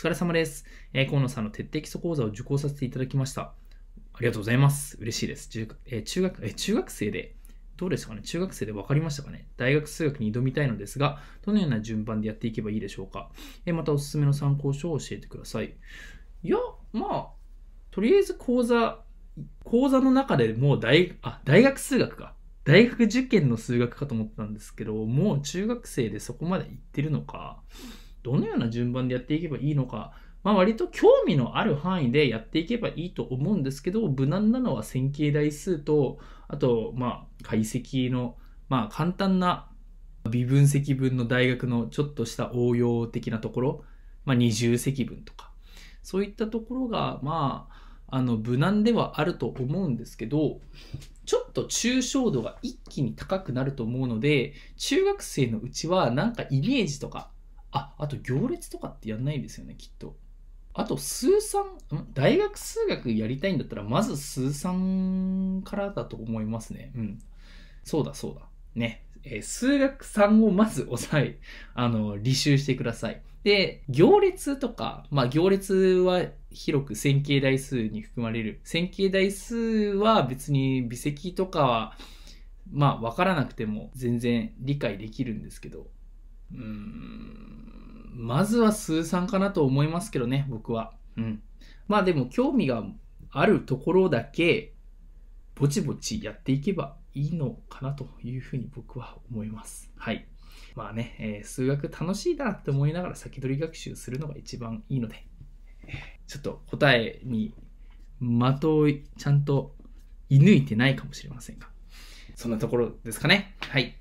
疲れ様です。え河野さんの徹底基礎講座を受講させていただきました。ありがとうございます。嬉しいです。中,、え中学え中学生で、どうですかね中学生で分かりましたかね大学数学に挑みたいのですが、どのような順番でやっていけばいいでしょうかえまたおすすめの参考書を教えてください。いや、まあ、とりあえず講座、講座の中でもう大、あ、大学数学か。大学受験の数学かと思ったんですけど、もう中学生でそこまで行ってるのか。どのような順番でやっていけばいいのか、まあ、割と興味のある範囲でやっていけばいいと思うんですけど、無難なのは線形代数と、あと、まあ、解析の、まあ、簡単な微分積分の大学のちょっとした応用的なところ、まあ、二重積分とか、そういったところが、まあ、あの、無難ではあると思うんですけど、ちょっと抽象度が一気に高くなると思うので、中学生のうちはなんかイメージとか、あと行列とかってやんないですよねきっとあと数三大学数学やりたいんだったらまず数三からだと思いますねうんそうだそうだね、えー、数学3をまず押さえあの履修してくださいで行列とかまあ行列は広く線形代数に含まれる線形代数は別に微積とかはまあわからなくても全然理解できるんですけどうーんまずは数三かなと思いますけどね、僕は。うん。まあでも興味があるところだけ、ぼちぼちやっていけばいいのかなというふうに僕は思います。はい。まあね、えー、数学楽しいなって思いながら先取り学習するのが一番いいので、ちょっと答えに的をちゃんと射抜いてないかもしれませんが、そんなところですかね。はい。